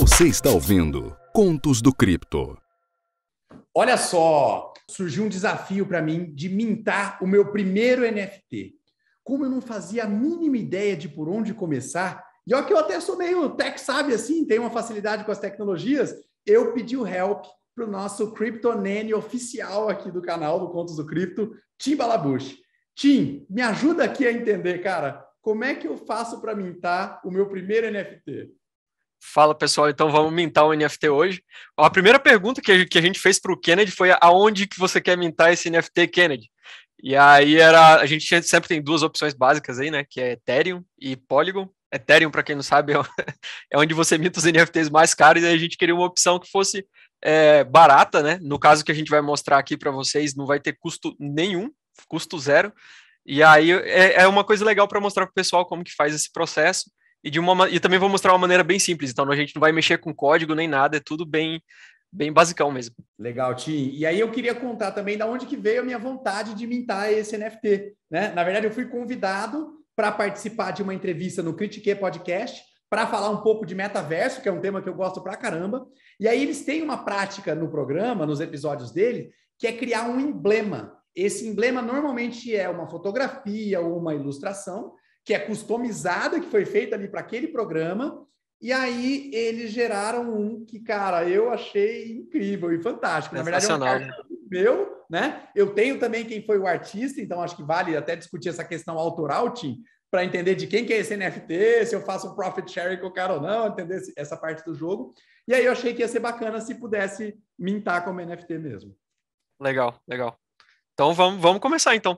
Você está ouvindo Contos do Cripto. Olha só, surgiu um desafio para mim de mintar o meu primeiro NFT. Como eu não fazia a mínima ideia de por onde começar, e olha que eu até sou meio tech sabe assim, tenho uma facilidade com as tecnologias, eu pedi o help para o nosso Crypto Nene oficial aqui do canal do Contos do Cripto, Tim Balabush. Tim, me ajuda aqui a entender, cara, como é que eu faço para mintar o meu primeiro NFT? Fala pessoal, então vamos mintar um NFT hoje. A primeira pergunta que, que a gente fez para o Kennedy foi aonde que você quer mintar esse NFT, Kennedy? E aí era a gente sempre tem duas opções básicas aí, né? Que é Ethereum e Polygon. Ethereum, para quem não sabe, é, é onde você minta os NFTs mais caros. E a gente queria uma opção que fosse é, barata, né? No caso que a gente vai mostrar aqui para vocês, não vai ter custo nenhum, custo zero. E aí é, é uma coisa legal para mostrar para o pessoal como que faz esse processo. E, de uma, e também vou mostrar uma maneira bem simples, então a gente não vai mexer com código nem nada, é tudo bem bem basicão mesmo. Legal, Tim. E aí eu queria contar também da onde que veio a minha vontade de mintar esse NFT, né? Na verdade, eu fui convidado para participar de uma entrevista no Critique Podcast para falar um pouco de metaverso, que é um tema que eu gosto pra caramba. E aí eles têm uma prática no programa, nos episódios dele, que é criar um emblema. Esse emblema normalmente é uma fotografia ou uma ilustração que é customizada, que foi feita ali para aquele programa. E aí eles geraram um que, cara, eu achei incrível e fantástico. Na verdade, é um cartão meu, né? Eu tenho também quem foi o artista, então acho que vale até discutir essa questão autoral, Tim, para entender de quem que é esse NFT, se eu faço um profit sharing com o cara ou não, entender essa parte do jogo. E aí eu achei que ia ser bacana se pudesse mintar como NFT mesmo. Legal, legal. Então vamos, vamos começar então.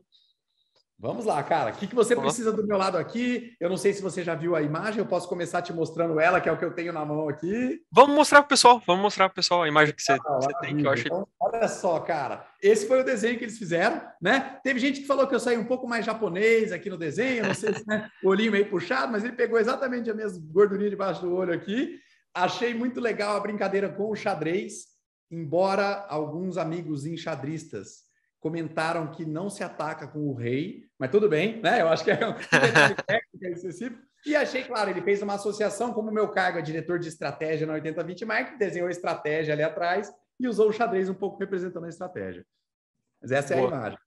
Vamos lá, cara. O que, que você precisa do meu lado aqui? Eu não sei se você já viu a imagem, eu posso começar te mostrando ela, que é o que eu tenho na mão aqui. Vamos mostrar pro pessoal, vamos mostrar pro pessoal a imagem que você, ah, você tem, que eu achei. Então, olha só, cara. Esse foi o desenho que eles fizeram, né? Teve gente que falou que eu saí um pouco mais japonês aqui no desenho, não sei se né, o olhinho meio puxado, mas ele pegou exatamente a mesma gordurinha debaixo do olho aqui. Achei muito legal a brincadeira com o xadrez, embora alguns amigos enxadristas comentaram que não se ataca com o rei, mas tudo bem, né? Eu acho que é um excessivo. E achei, claro, ele fez uma associação, como o meu cargo é diretor de estratégia na 8020 Marketing, desenhou a estratégia ali atrás e usou o xadrez um pouco representando a estratégia. Mas essa Boa. é a imagem.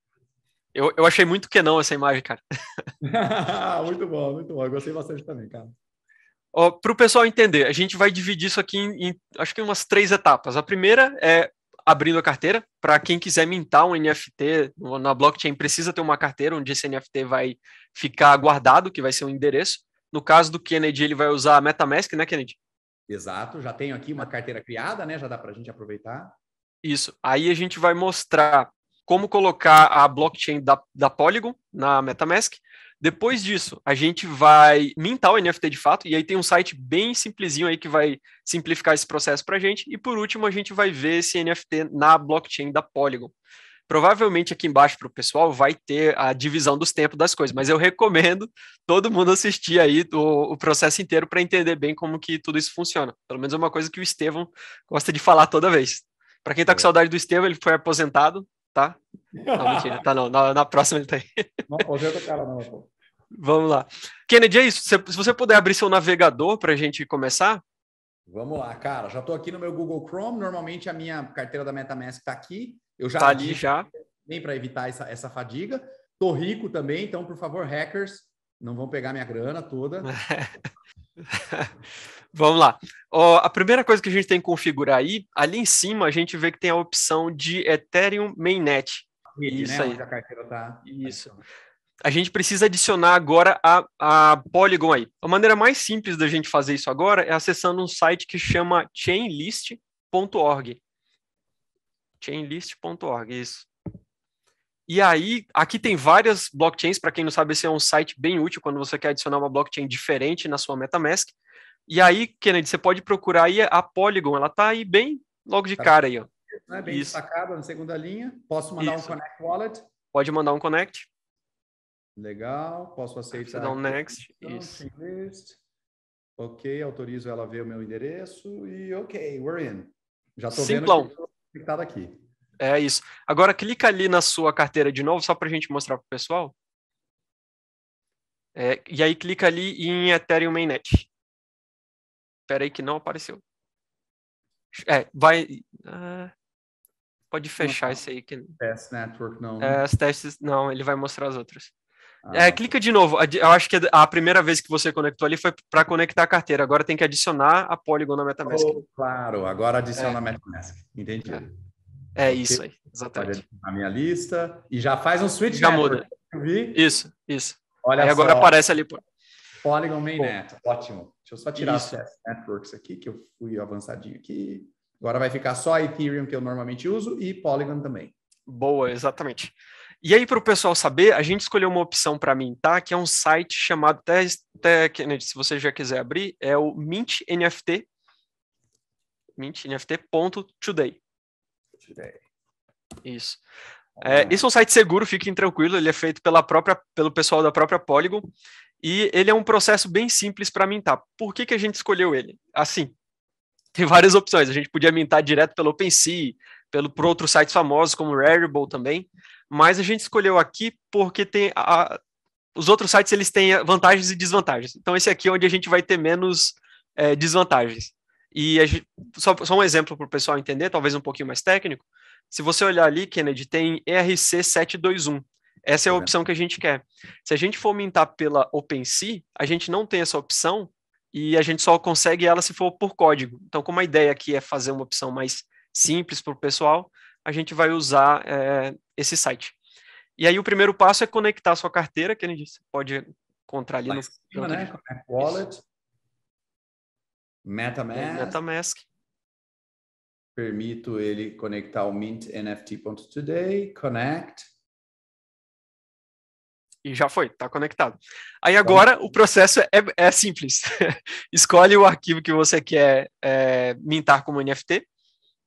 Eu, eu achei muito que não essa imagem, cara. muito bom, muito bom. Eu gostei bastante também, cara. Para o pessoal entender, a gente vai dividir isso aqui em, em, acho que umas três etapas. A primeira é abrindo a carteira. Para quem quiser mintar um NFT na blockchain, precisa ter uma carteira onde esse NFT vai ficar guardado, que vai ser um endereço. No caso do Kennedy, ele vai usar a MetaMask, né, Kennedy? Exato, já tenho aqui uma carteira criada, né? Já dá para a gente aproveitar. Isso. Aí a gente vai mostrar como colocar a blockchain da, da Polygon na MetaMask, depois disso, a gente vai mintar o NFT de fato, e aí tem um site bem simplesinho aí que vai simplificar esse processo para a gente. E por último, a gente vai ver esse NFT na blockchain da Polygon. Provavelmente aqui embaixo para o pessoal vai ter a divisão dos tempos das coisas, mas eu recomendo todo mundo assistir aí o, o processo inteiro para entender bem como que tudo isso funciona. Pelo menos é uma coisa que o Estevão gosta de falar toda vez. Para quem está com saudade do Estevão, ele foi aposentado, tá? Não, mentira, tá não. Na, na, próxima ele tá aí. Não, hoje é cara, não, pô. Vamos lá. Kennedy, é isso. Se, se você puder abrir seu navegador para a gente começar. Vamos lá, cara. Já estou aqui no meu Google Chrome. Normalmente a minha carteira da MetaMask está aqui. Eu já tá ali já. nem para evitar essa, essa fadiga. Tô rico também, então por favor, hackers, não vão pegar minha grana toda. Vamos lá. Ó, a primeira coisa que a gente tem que configurar aí, ali em cima a gente vê que tem a opção de Ethereum Mainnet. Rede, né, Isso né? aí. a carteira tá. Isso. A gente precisa adicionar agora a, a Polygon aí. A maneira mais simples da gente fazer isso agora é acessando um site que chama chainlist.org. Chainlist.org, isso. E aí, aqui tem várias blockchains, para quem não sabe, esse é um site bem útil quando você quer adicionar uma blockchain diferente na sua MetaMask. E aí, Kennedy, você pode procurar aí a Polygon, ela tá aí bem logo de tá cara aí, ó. Tá bem Isso. destacada na segunda linha. Posso mandar Isso. um Connect Wallet? Pode mandar um Connect. Legal, posso aceitar. Você dá um next. Então, isso. List. Ok, autorizo ela a ver o meu endereço e ok, we're in. Já estou vendo que está aqui. É isso. Agora clica ali na sua carteira de novo, só para a gente mostrar para o pessoal. É, e aí clica ali em Ethereum Mainnet. Pera aí que não apareceu. É, vai. Ah, pode fechar esse aí que. Test Network não. Né? É, as testes não, ele vai mostrar as outras. Ah, é, clica de novo. Eu acho que a primeira vez que você conectou ali foi para conectar a carteira. Agora tem que adicionar a Polygon na MetaMask. Oh, claro, agora adiciona é. a MetaMask. Entendi. É, é isso aí, exatamente. Na minha lista e já faz um switch. Já network. muda. Isso, isso. Olha aí só. agora aparece ali. Pô. Polygon Mainnet, ótimo. Deixa eu só tirar Isso. as networks aqui, que eu fui avançadinho aqui. Agora vai ficar só a Ethereum, que eu normalmente uso, e Polygon também. Boa, exatamente. E aí, para o pessoal saber, a gente escolheu uma opção para mim, tá? Que é um site chamado, até, até Kennedy, se você já quiser abrir, é o Mint NFT, mintnft.today. Today. Isso. Tá é, esse é um site seguro, fiquem tranquilo, ele é feito pela própria, pelo pessoal da própria Polygon. E ele é um processo bem simples para mintar. Por que, que a gente escolheu ele? Assim, tem várias opções. A gente podia mintar direto pelo OpenSea, pelo, por outros sites famosos como Rarible também, mas a gente escolheu aqui porque tem a, os outros sites eles têm vantagens e desvantagens. Então esse aqui é onde a gente vai ter menos é, desvantagens. E gente, só, só, um exemplo para o pessoal entender, talvez um pouquinho mais técnico. Se você olhar ali, Kennedy, tem ERC 721, essa é a tá opção que a gente quer. Se a gente for mintar pela OpenSea, a gente não tem essa opção e a gente só consegue ela se for por código. Então, como a ideia aqui é fazer uma opção mais simples para o pessoal, a gente vai usar é, esse site. E aí o primeiro passo é conectar a sua carteira, que a gente pode encontrar ali no... Cima, né? Wallet, MetaMask. MetaMask. Permito ele conectar o MintNFT.today. Connect e já foi, está conectado. Aí tá agora o processo é, é simples. Escolhe o arquivo que você quer é, mintar como NFT.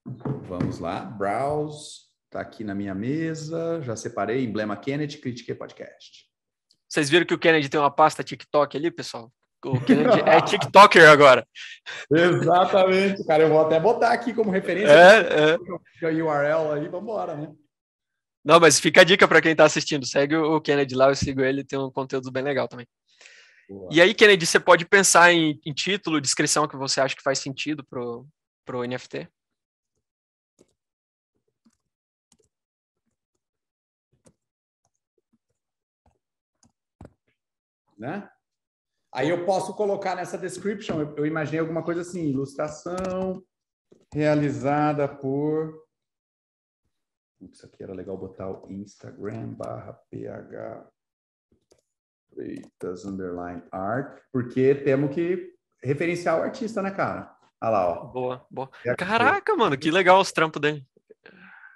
Vamos lá, browse, está aqui na minha mesa, já separei, emblema Kennedy, critiquei podcast. Vocês viram que o Kennedy tem uma pasta TikTok ali, pessoal? O Kennedy é TikToker agora. Exatamente, cara. Eu vou até botar aqui como referência. É, é. URL aí, vambora, né? Não, mas fica a dica para quem está assistindo. Segue o Kennedy lá, eu sigo ele, tem um conteúdo bem legal também. Boa. E aí, Kennedy, você pode pensar em, em, título, descrição que você acha que faz sentido pro, pro NFT? Né? Aí eu posso colocar nessa description, eu imaginei alguma coisa assim, ilustração realizada por isso aqui era legal botar o Instagram barra PH Freitas underline art, porque temos que referenciar o artista, né, cara? Olha lá, ó. Boa, boa. Caraca, mano, que legal os trampos dele.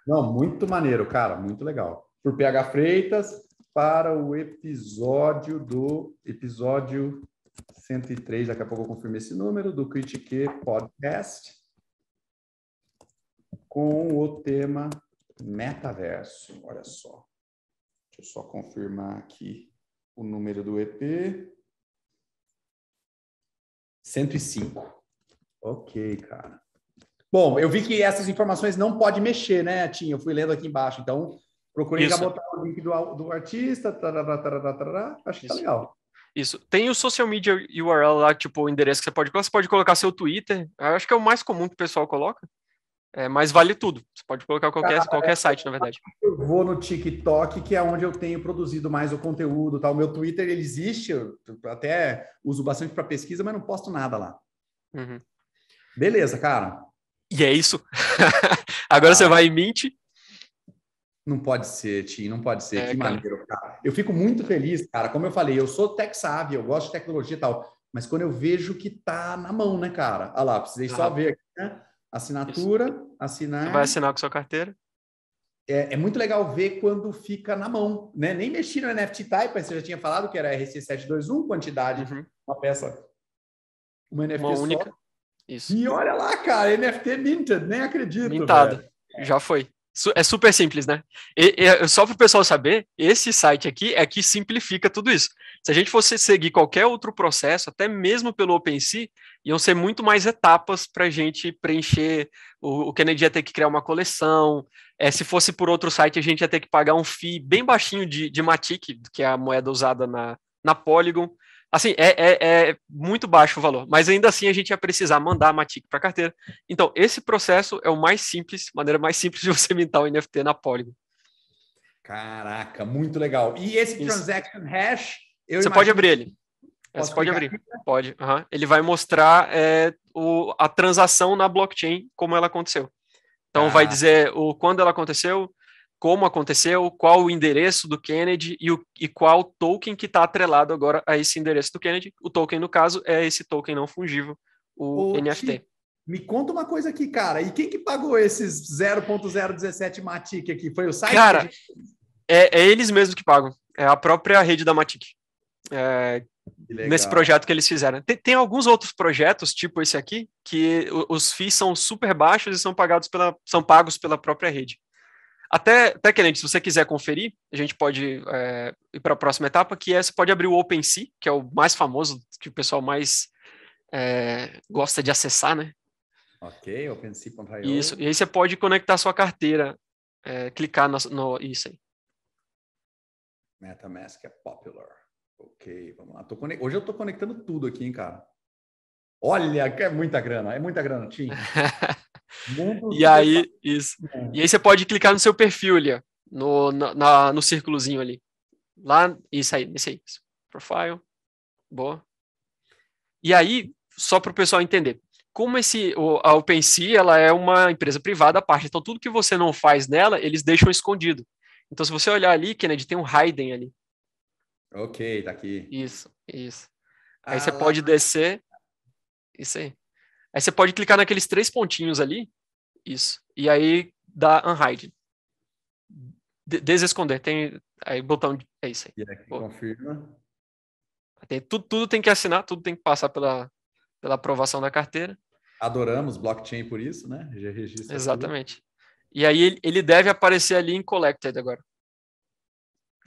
Não, muito maneiro, cara, muito legal. Por PH Freitas para o episódio do episódio 103, daqui a pouco eu confirmo esse número, do Critique Podcast, com o tema Metaverso, olha só. Deixa eu só confirmar aqui o número do EP. 105. Ok, cara. Bom, eu vi que essas informações não pode mexer, né, Tinha? Eu fui lendo aqui embaixo, então procurei já botar o link do, do artista, tarará, tarará, tarará. acho que tá Isso. tá legal. Isso. Tem o social media URL lá, tipo, o endereço que você pode colocar. Você pode colocar seu Twitter. Eu acho que é o mais comum que o pessoal coloca. É, mas vale tudo. Você pode colocar qualquer, Cara, qualquer site, na verdade. Eu vou no TikTok, que é onde eu tenho produzido mais o conteúdo. Tá? O meu Twitter ele existe, eu até uso bastante para pesquisa, mas não posto nada lá. Uhum. Beleza, cara. E é isso. Agora ah. você vai e mente. Não pode ser, Tim, não pode ser. É, que cara. maneiro, cara. Eu fico muito feliz, cara. Como eu falei, eu sou tech savvy, eu gosto de tecnologia e tal. Mas quando eu vejo que tá na mão, né, cara? Ah lá, precisei ah. só ver aqui, né? Assinatura, Isso. assinar. vai assinar com sua carteira? É, é, muito legal ver quando fica na mão, né? Nem mexer no NFT Type, você já tinha falado que era RC721, quantidade, uhum. uma peça, uma NFT uma única. Isso. E olha lá, cara, NFT minted, nem acredito. Mintado, velho. já foi é super simples, né? E, e, é, só para o pessoal saber, esse site aqui é que simplifica tudo isso. Se a gente fosse seguir qualquer outro processo, até mesmo pelo OpenSea, iam ser muito mais etapas para a gente preencher. O, o, Kennedy ia ter que criar uma coleção. É, se fosse por outro site, a gente ia ter que pagar um FII bem baixinho de, de Matic, que é a moeda usada na, na Polygon. Assim, é, é, é, muito baixo o valor, mas ainda assim a gente ia precisar mandar a Matic para a carteira. Então, esse processo é o mais simples, maneira mais simples de você mintar o NFT na Polygon. Caraca, muito legal. E esse Isso. transaction hash. você pode abrir ele. É, você pode abrir. Aqui? Pode. Uhum. Ele vai mostrar é, o, a transação na blockchain, como ela aconteceu. Então, ah. vai dizer o quando ela aconteceu, como aconteceu, qual o endereço do Kennedy e, o, e qual token que está atrelado agora a esse endereço do Kennedy. O token, no caso, é esse token não fungível, o, NFT. me conta uma coisa aqui, cara. E quem que pagou esses 0.017 Matic aqui? Foi o site? Cara, é, é, eles mesmos que pagam. É a própria rede da Matic. É, nesse projeto que eles fizeram. Tem, tem, alguns outros projetos, tipo esse aqui, que os FIIs são super baixos e são, pagados pela, são pagos pela própria rede. Até, até Kennedy, se você quiser conferir, a gente pode é, ir para a próxima etapa, que é você pode abrir o OpenSea, que é o mais famoso, que o pessoal mais é, gosta de acessar, né? Ok, OpenSea.io. Isso, e aí você pode conectar sua carteira, é, clicar no, no, isso aí. MetaMask é popular. Ok, vamos lá. Conect... Hoje eu estou conectando tudo aqui, hein, cara. Olha, é muita grana, é muita grana, Tim. e aí, isso. É. E aí você pode clicar no seu perfil ali, ó, no, na, no círculozinho ali. Lá, isso aí, nesse aí. Isso. Profile. Boa. E aí, só para o pessoal entender, como esse, a OpenSea ela é uma empresa privada à parte, então tudo que você não faz nela, eles deixam escondido. Então, se você olhar ali, Kennedy, tem um Raiden ali. Ok, tá aqui. Isso, isso. Aí ah, você lá. pode tá. descer. Isso aí. Aí você pode clicar naqueles três pontinhos ali, isso, e aí dá unhide. Desesconder, tem aí botão, de, é isso aí. E aqui é Pô. confirma. Tem, tudo, tudo tem que assinar, tudo tem que passar pela, pela aprovação da carteira. Adoramos blockchain por isso, né? Já registra. Exatamente. Tudo. E aí ele deve aparecer ali em collected agora.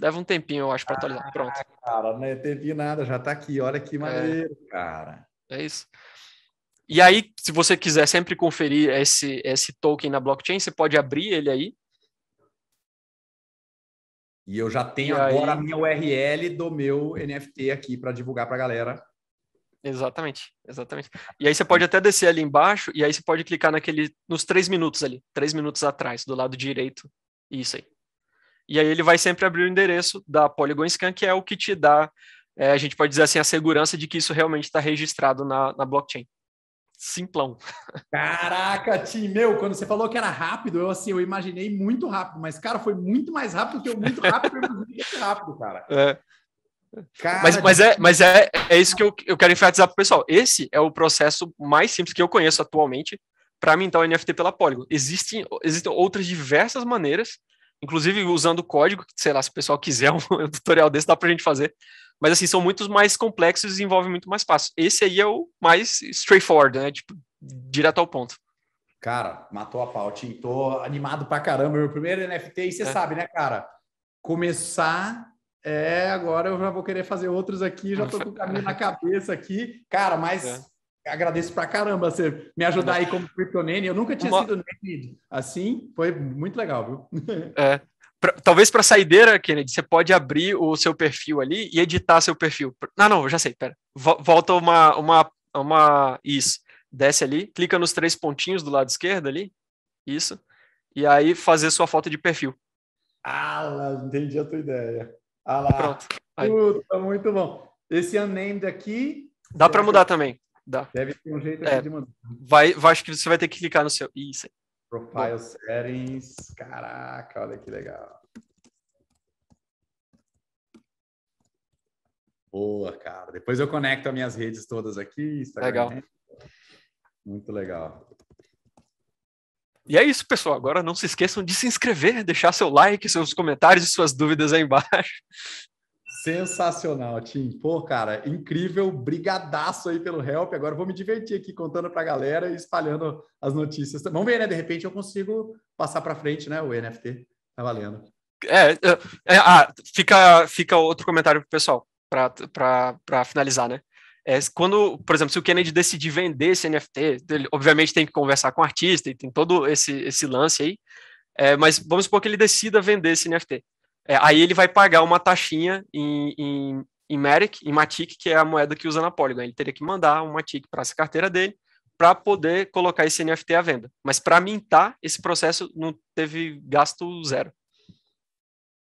Leva um tempinho, eu acho, para atualizar. Ah, Pronto. cara, não é nada, já está aqui. Olha que é. maneiro, é. cara. É isso. E aí, se você quiser sempre conferir esse, esse token na blockchain, você pode abrir ele aí. E eu já tenho e agora aí... a minha URL do meu NFT aqui para divulgar para a galera. Exatamente, exatamente. E aí você pode até descer ali embaixo e aí você pode clicar naquele nos três minutos ali, três minutos atrás, do lado direito, isso aí. E aí ele vai sempre abrir o endereço da Polygon Scan, que é o que te dá, é, a gente pode dizer assim, a segurança de que isso realmente está registrado na, na blockchain simplão. Caraca, Tim, meu, quando você falou que era rápido, eu assim, eu imaginei muito rápido, mas cara, foi muito mais rápido que eu muito rápido, muito rápido, cara. É. Cara, mas, mas, é, mas é, é isso que eu, eu quero enfatizar para o pessoal. Esse é o processo mais simples que eu conheço atualmente para mintar o NFT pela Polygon. Existem, existem outras diversas maneiras, inclusive usando código, sei lá, se o pessoal quiser um tutorial desse, dá para gente fazer. Mas assim, são muitos mais complexos e envolvem muito mais passos. Esse aí é o mais straightforward, né? Tipo, direto ao ponto. Cara, matou a pau, Tim. Tô animado pra caramba. Meu primeiro NFT, e você é. sabe, né, cara? Começar é, agora eu já vou querer fazer outros aqui, já tô com o caminho na cabeça aqui. Cara, mas é. agradeço pra caramba você me ajudar aí como criptonene. Eu nunca tinha Uma... sido assim, foi muito legal, viu? É. Pra, talvez para saideira, Kennedy, você pode abrir o seu perfil ali e editar seu perfil. Ah, não, já sei, pera. Volta uma, uma, uma. Isso. Desce ali, clica nos três pontinhos do lado esquerdo ali. Isso. E aí fazer sua foto de perfil. Ah, entendi a tua ideia. Ah lá. Pronto. Puta, muito bom. Esse unnamed aqui. Dá para mudar também. Dá. Deve ter um jeito é, de mandar. Vai, vai, acho que você vai ter que clicar no seu. Isso aí. Profile settings. Caraca, olha que legal. Boa, cara. Depois eu conecto as minhas redes todas aqui. Instagram. Legal. Muito legal. E é isso, pessoal. Agora não se esqueçam de se inscrever, deixar seu like, seus comentários e suas dúvidas aí embaixo. Sensacional, Tim. Pô, cara, incrível. Brigadaço aí pelo help. Agora vou me divertir aqui contando para a galera e espalhando as notícias. Vamos ver, né? De repente eu consigo passar para frente, né? O NFT. Tá valendo. É, é, é, ah, fica, fica outro comentário pro pessoal, para finalizar, né? É, quando, por exemplo, se o Kennedy decidir vender esse NFT, ele obviamente tem que conversar com o artista e tem todo esse, esse lance aí, é, mas vamos supor que ele decida vender esse NFT. É, aí ele vai pagar uma taxinha em, em, em Matic, em Matic, que é a moeda que usa na Polygon. Ele teria que mandar um Matic para essa carteira dele para poder colocar esse NFT à venda. Mas para mintar, esse processo não teve gasto zero.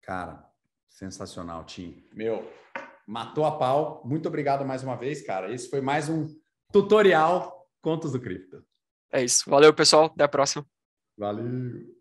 Cara, sensacional, Tim. Meu, matou a pau. Muito obrigado mais uma vez, cara. Esse foi mais um tutorial Contos do Cripto. É isso. Valeu, pessoal. Até a próxima. Valeu.